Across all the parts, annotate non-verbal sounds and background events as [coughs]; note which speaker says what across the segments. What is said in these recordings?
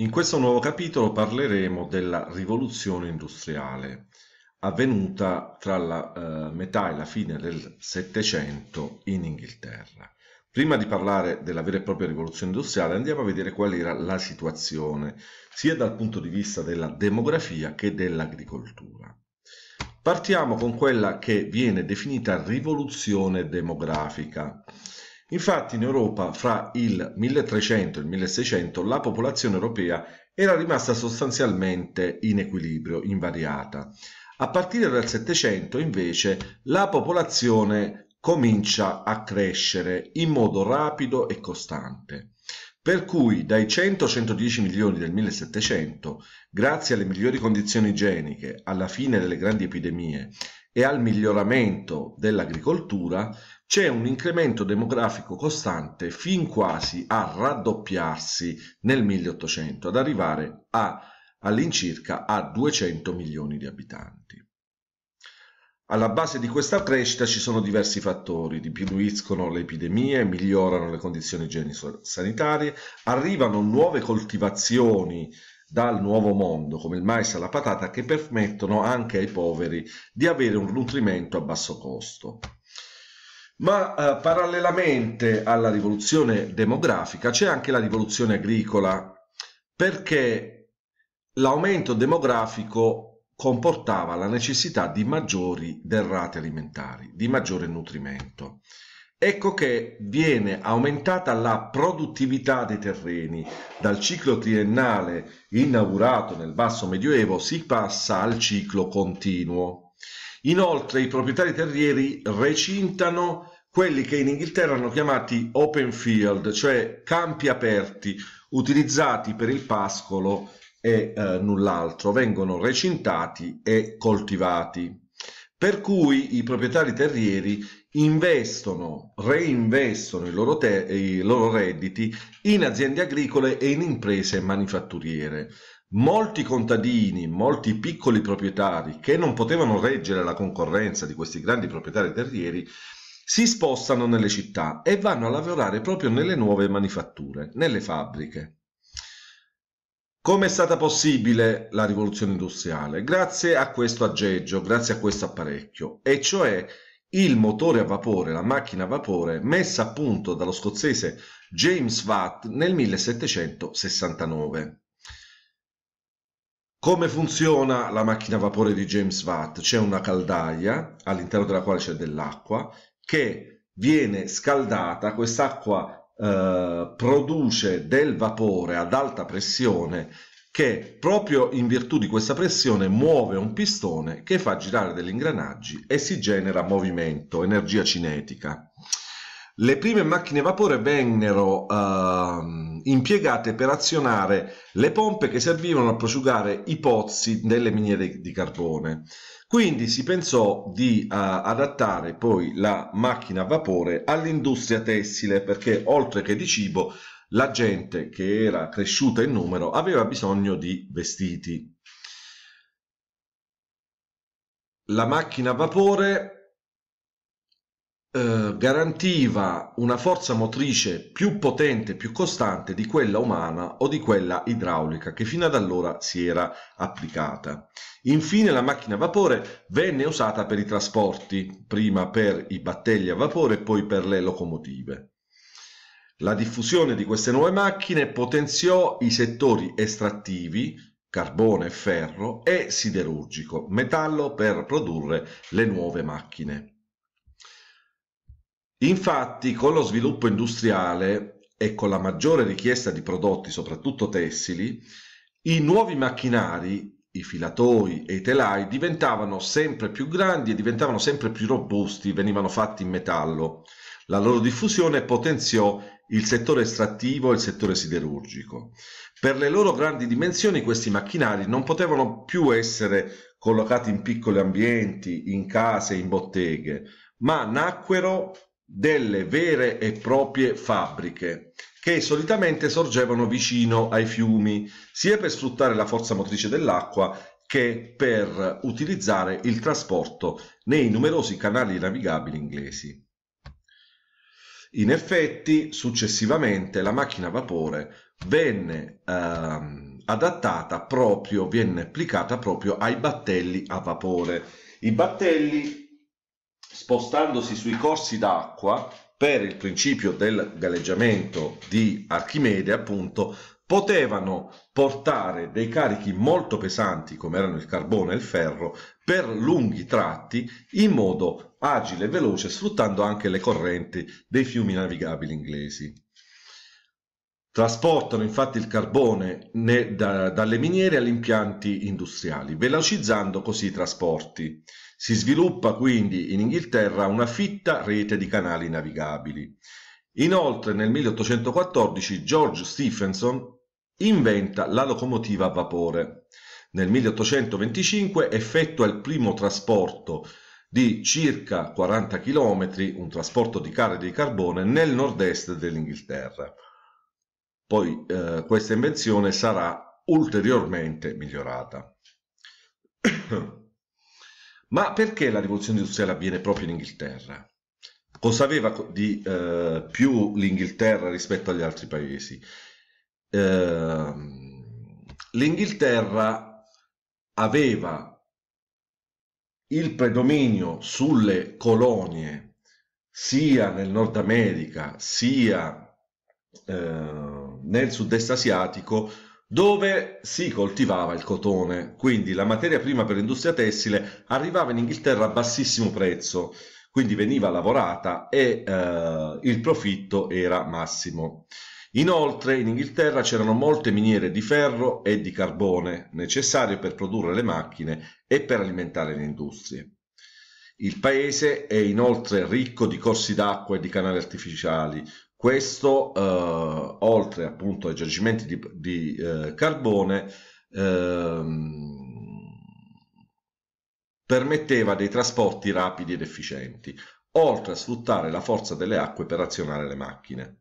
Speaker 1: In questo nuovo capitolo parleremo della rivoluzione industriale avvenuta tra la eh, metà e la fine del Settecento in Inghilterra. Prima di parlare della vera e propria rivoluzione industriale andiamo a vedere qual era la situazione sia dal punto di vista della demografia che dell'agricoltura. Partiamo con quella che viene definita rivoluzione demografica. Infatti in Europa fra il 1300 e il 1600 la popolazione europea era rimasta sostanzialmente in equilibrio, invariata. A partire dal 700 invece la popolazione comincia a crescere in modo rapido e costante. Per cui dai 100-110 milioni del 1700, grazie alle migliori condizioni igieniche, alla fine delle grandi epidemie e al miglioramento dell'agricoltura, c'è un incremento demografico costante fin quasi a raddoppiarsi nel 1800, ad arrivare a all'incirca a 200 milioni di abitanti. Alla base di questa crescita ci sono diversi fattori, diminuiscono le epidemie, migliorano le condizioni igienico-sanitarie, arrivano nuove coltivazioni dal nuovo mondo, come il mais e la patata, che permettono anche ai poveri di avere un nutrimento a basso costo. Ma eh, parallelamente alla rivoluzione demografica c'è anche la rivoluzione agricola, perché l'aumento demografico comportava la necessità di maggiori derrate alimentari, di maggiore nutrimento. Ecco che viene aumentata la produttività dei terreni. Dal ciclo triennale inaugurato nel basso medioevo si passa al ciclo continuo Inoltre i proprietari terrieri recintano quelli che in Inghilterra hanno chiamati open field, cioè campi aperti utilizzati per il pascolo e eh, null'altro, vengono recintati e coltivati. Per cui i proprietari terrieri investono, reinvestono i loro, te- i loro redditi in aziende agricole e in imprese manifatturiere molti contadini, molti piccoli proprietari che non potevano reggere la concorrenza di questi grandi proprietari terrieri si spostano nelle città e vanno a lavorare proprio nelle nuove manifatture, nelle fabbriche. Come è stata possibile la rivoluzione industriale? Grazie a questo aggeggio, grazie a questo apparecchio, e cioè il motore a vapore, la macchina a vapore messa a punto dallo scozzese James Watt nel 1769. Come funziona la macchina a vapore di James Watt? C'è una caldaia all'interno della quale c'è dell'acqua che viene scaldata, quest'acqua eh, produce del vapore ad alta pressione che proprio in virtù di questa pressione muove un pistone che fa girare degli ingranaggi e si genera movimento, energia cinetica. Le prime macchine a vapore vennero uh, impiegate per azionare le pompe che servivano a prosciugare i pozzi delle miniere di carbone. Quindi si pensò di uh, adattare poi la macchina a vapore all'industria tessile perché oltre che di cibo la gente che era cresciuta in numero aveva bisogno di vestiti. La macchina a vapore eh, garantiva una forza motrice più potente, più costante di quella umana o di quella idraulica che fino ad allora si era applicata. Infine la macchina a vapore venne usata per i trasporti, prima per i battelli a vapore e poi per le locomotive. La diffusione di queste nuove macchine potenziò i settori estrattivi, carbone e ferro, e siderurgico, metallo per produrre le nuove macchine. Infatti, con lo sviluppo industriale e con la maggiore richiesta di prodotti, soprattutto tessili, i nuovi macchinari, i filatoi e i telai diventavano sempre più grandi e diventavano sempre più robusti, venivano fatti in metallo. La loro diffusione potenziò il settore estrattivo e il settore siderurgico. Per le loro grandi dimensioni questi macchinari non potevano più essere collocati in piccoli ambienti, in case, in botteghe, ma nacquero delle vere e proprie fabbriche che solitamente sorgevano vicino ai fiumi, sia per sfruttare la forza motrice dell'acqua che per utilizzare il trasporto nei numerosi canali navigabili inglesi. In effetti, successivamente la macchina a vapore venne ehm, adattata proprio, venne applicata proprio ai battelli a vapore. I battelli spostandosi sui corsi d'acqua per il principio del galleggiamento di Archimede, appunto, potevano portare dei carichi molto pesanti, come erano il carbone e il ferro, per lunghi tratti in modo agile e veloce, sfruttando anche le correnti dei fiumi navigabili inglesi. Trasportano infatti il carbone ne, da, dalle miniere agli impianti industriali, velocizzando così i trasporti. Si sviluppa quindi in Inghilterra una fitta rete di canali navigabili. Inoltre nel 1814 George Stephenson inventa la locomotiva a vapore. Nel 1825 effettua il primo trasporto di circa 40 km, un trasporto di care di carbone, nel nord-est dell'Inghilterra. Poi eh, questa invenzione sarà ulteriormente migliorata. [coughs] Ma perché la rivoluzione industriale avviene proprio in Inghilterra? Cosa aveva di eh, più l'Inghilterra rispetto agli altri paesi? Eh, L'Inghilterra aveva il predominio sulle colonie sia nel Nord America sia eh, nel sud-est asiatico dove si coltivava il cotone, quindi la materia prima per l'industria tessile arrivava in Inghilterra a bassissimo prezzo, quindi veniva lavorata e eh, il profitto era massimo. Inoltre in Inghilterra c'erano molte miniere di ferro e di carbone necessarie per produrre le macchine e per alimentare le industrie. Il paese è inoltre ricco di corsi d'acqua e di canali artificiali, questo, eh, oltre appunto ai giacimenti di, di eh, carbone, ehm, permetteva dei trasporti rapidi ed efficienti, oltre a sfruttare la forza delle acque per azionare le macchine.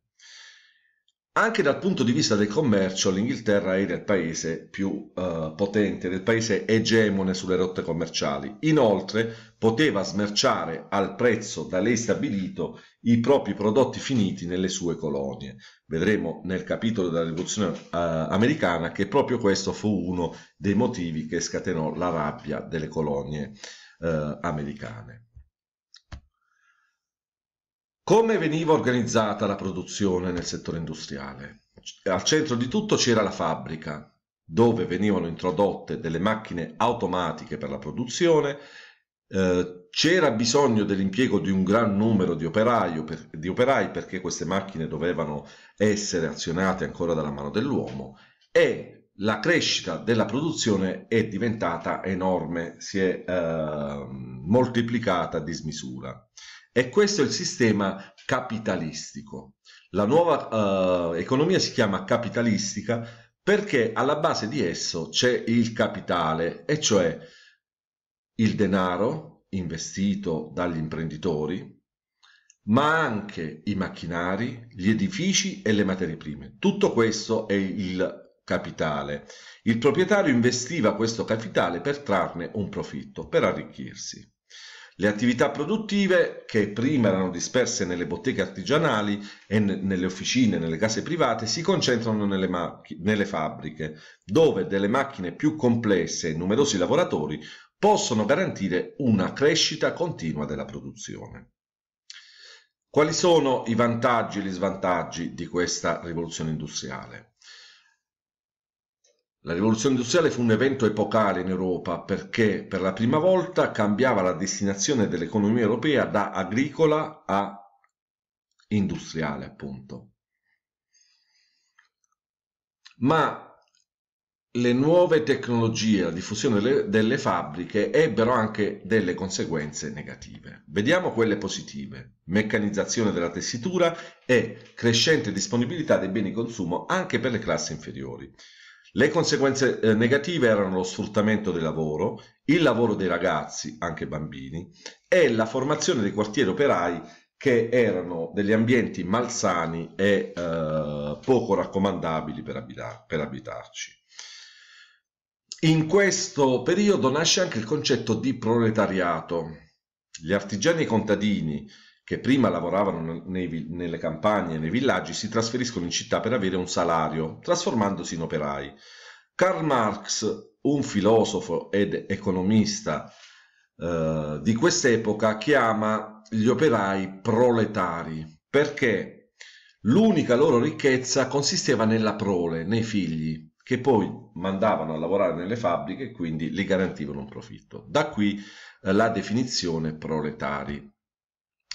Speaker 1: Anche dal punto di vista del commercio, l'Inghilterra era il paese più eh, potente, era il paese egemone sulle rotte commerciali. Inoltre poteva smerciare al prezzo da lei stabilito i propri prodotti finiti nelle sue colonie. Vedremo nel capitolo della rivoluzione eh, americana che proprio questo fu uno dei motivi che scatenò la rabbia delle colonie eh, americane. Come veniva organizzata la produzione nel settore industriale? Al centro di tutto c'era la fabbrica, dove venivano introdotte delle macchine automatiche per la produzione, eh, c'era bisogno dell'impiego di un gran numero di, per, di operai perché queste macchine dovevano essere azionate ancora dalla mano dell'uomo e la crescita della produzione è diventata enorme, si è eh, moltiplicata a dismisura. E questo è il sistema capitalistico. La nuova eh, economia si chiama capitalistica perché alla base di esso c'è il capitale, e cioè il denaro investito dagli imprenditori, ma anche i macchinari, gli edifici e le materie prime. Tutto questo è il capitale. Il proprietario investiva questo capitale per trarne un profitto, per arricchirsi. Le attività produttive, che prima erano disperse nelle botteghe artigianali e nelle officine, nelle case private, si concentrano nelle, nelle fabbriche, dove delle macchine più complesse e numerosi lavoratori possono garantire una crescita continua della produzione. Quali sono i vantaggi e gli svantaggi di questa rivoluzione industriale? La rivoluzione industriale fu un evento epocale in Europa perché per la prima volta cambiava la destinazione dell'economia europea da agricola a industriale, appunto. Ma le nuove tecnologie, la diffusione delle, delle fabbriche ebbero anche delle conseguenze negative. Vediamo quelle positive. Meccanizzazione della tessitura e crescente disponibilità dei beni di consumo anche per le classi inferiori. Le conseguenze eh, negative erano lo sfruttamento del lavoro, il lavoro dei ragazzi, anche bambini, e la formazione dei quartieri operai che erano degli ambienti malsani e eh, poco raccomandabili per, abitar per abitarci. In questo periodo nasce anche il concetto di proletariato. Gli artigiani e i contadini che prima lavoravano nei, nelle campagne e nei villaggi si trasferiscono in città per avere un salario, trasformandosi in operai. Karl Marx, un filosofo ed economista eh, di quest'epoca, chiama gli operai proletari perché l'unica loro ricchezza consisteva nella prole, nei figli, che poi mandavano a lavorare nelle fabbriche e quindi li garantivano un profitto. Da qui eh, la definizione proletari.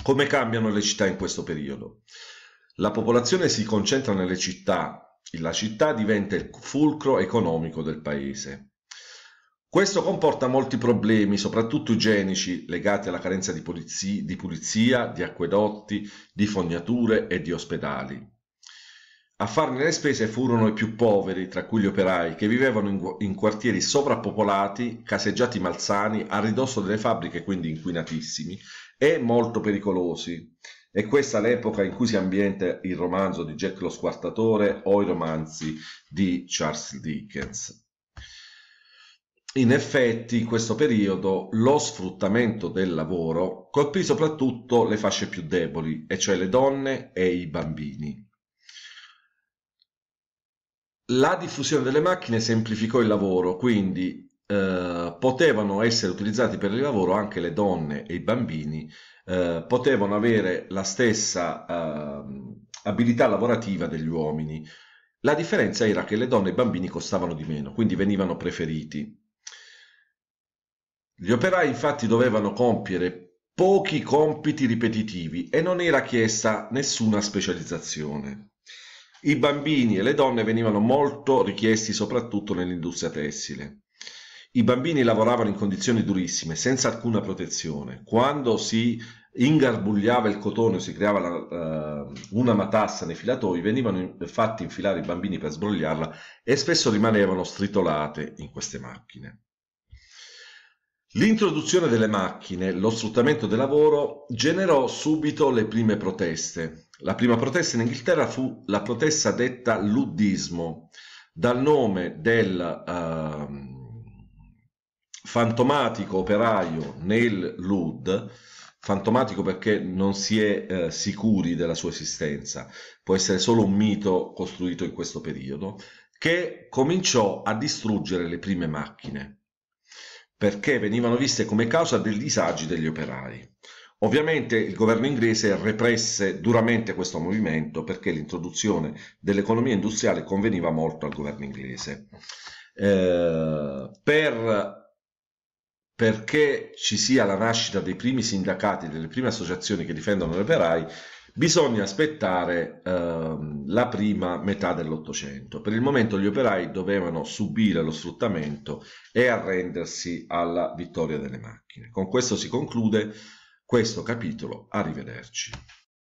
Speaker 1: Come cambiano le città in questo periodo? La popolazione si concentra nelle città, la città diventa il fulcro economico del paese. Questo comporta molti problemi, soprattutto igienici, legati alla carenza di, pulizia, di, pulizia, di acquedotti, di fognature e di ospedali. A farne le spese furono i più poveri, tra cui gli operai, che vivevano in, in quartieri sovrappopolati, caseggiati malsani, a ridosso delle fabbriche quindi inquinatissimi, e molto pericolosi. È questa l'epoca in cui si ambienta il romanzo di Jack lo Squartatore o i romanzi di Charles Dickens. In effetti, in questo periodo, lo sfruttamento del lavoro colpì soprattutto le fasce più deboli, e cioè le donne e i bambini. La diffusione delle macchine semplificò il lavoro, quindi eh, potevano essere utilizzati per il lavoro anche le donne e i bambini, eh, potevano avere la stessa eh, abilità lavorativa degli uomini. La differenza era che le donne e i bambini costavano di meno, quindi venivano preferiti. Gli operai infatti dovevano compiere pochi compiti ripetitivi e non era chiesta nessuna specializzazione. I bambini e le donne venivano molto richiesti soprattutto nell'industria tessile. I bambini lavoravano in condizioni durissime, senza alcuna protezione. Quando si ingarbugliava il cotone o si creava la, uh, una matassa nei filatoi, venivano in, fatti infilare i bambini per sbrogliarla e spesso rimanevano stritolate in queste macchine. L'introduzione delle macchine, lo sfruttamento del lavoro, generò subito le prime proteste. La prima protesta in Inghilterra fu la protesta detta luddismo, dal nome del... Uh, fantomatico operaio nel LUD, fantomatico perché non si è eh, sicuri della sua esistenza, può essere solo un mito costruito in questo periodo, che cominciò a distruggere le prime macchine perché venivano viste come causa dei disagi degli operai. Ovviamente il governo inglese represse duramente questo movimento perché l'introduzione dell'economia industriale conveniva molto al governo inglese. Eh, per perché ci sia la nascita dei primi sindacati, delle prime associazioni che difendono gli operai, bisogna aspettare eh, la prima metà dell'Ottocento. Per il momento gli operai dovevano subire lo sfruttamento e arrendersi alla vittoria delle macchine. Con questo si conclude questo capitolo. Arrivederci.